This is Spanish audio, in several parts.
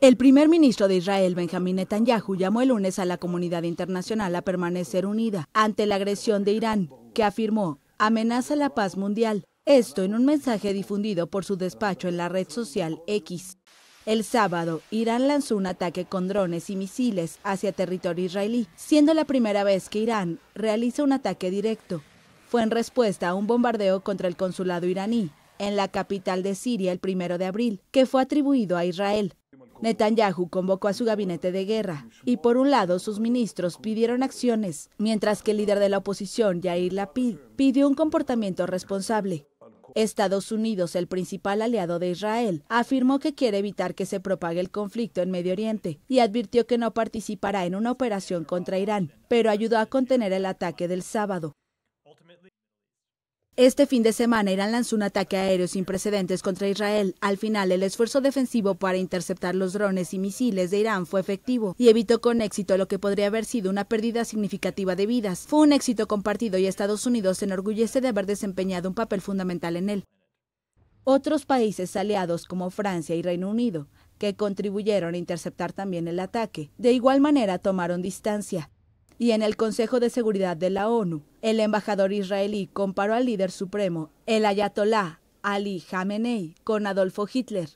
El primer ministro de Israel, Benjamín Netanyahu, llamó el lunes a la comunidad internacional a permanecer unida ante la agresión de Irán, que afirmó amenaza la paz mundial. Esto en un mensaje difundido por su despacho en la red social X. El sábado, Irán lanzó un ataque con drones y misiles hacia territorio israelí, siendo la primera vez que Irán realiza un ataque directo. Fue en respuesta a un bombardeo contra el consulado iraní, en la capital de Siria el primero de abril, que fue atribuido a Israel. Netanyahu convocó a su gabinete de guerra y por un lado sus ministros pidieron acciones, mientras que el líder de la oposición, Yair Lapid, pidió un comportamiento responsable. Estados Unidos, el principal aliado de Israel, afirmó que quiere evitar que se propague el conflicto en Medio Oriente y advirtió que no participará en una operación contra Irán, pero ayudó a contener el ataque del sábado. Este fin de semana Irán lanzó un ataque aéreo sin precedentes contra Israel. Al final, el esfuerzo defensivo para interceptar los drones y misiles de Irán fue efectivo y evitó con éxito lo que podría haber sido una pérdida significativa de vidas. Fue un éxito compartido y Estados Unidos se enorgullece de haber desempeñado un papel fundamental en él. Otros países aliados como Francia y Reino Unido, que contribuyeron a interceptar también el ataque, de igual manera tomaron distancia y en el Consejo de Seguridad de la ONU. El embajador israelí comparó al líder supremo, el ayatolá Ali Khamenei, con Adolfo Hitler.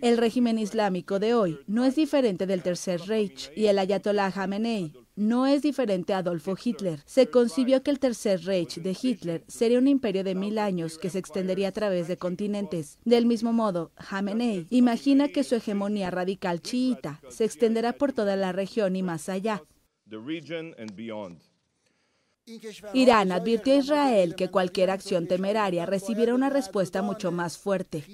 El régimen islámico de hoy no es diferente del Tercer Reich y el ayatolá Khamenei no es diferente a Adolfo Hitler. Se concibió que el Tercer Reich de Hitler sería un imperio de mil años que se extendería a través de continentes. Del mismo modo, Hamenei imagina que su hegemonía radical chiita se extenderá por toda la región y más allá. Irán advirtió a Israel que cualquier acción temeraria recibirá una respuesta mucho más fuerte.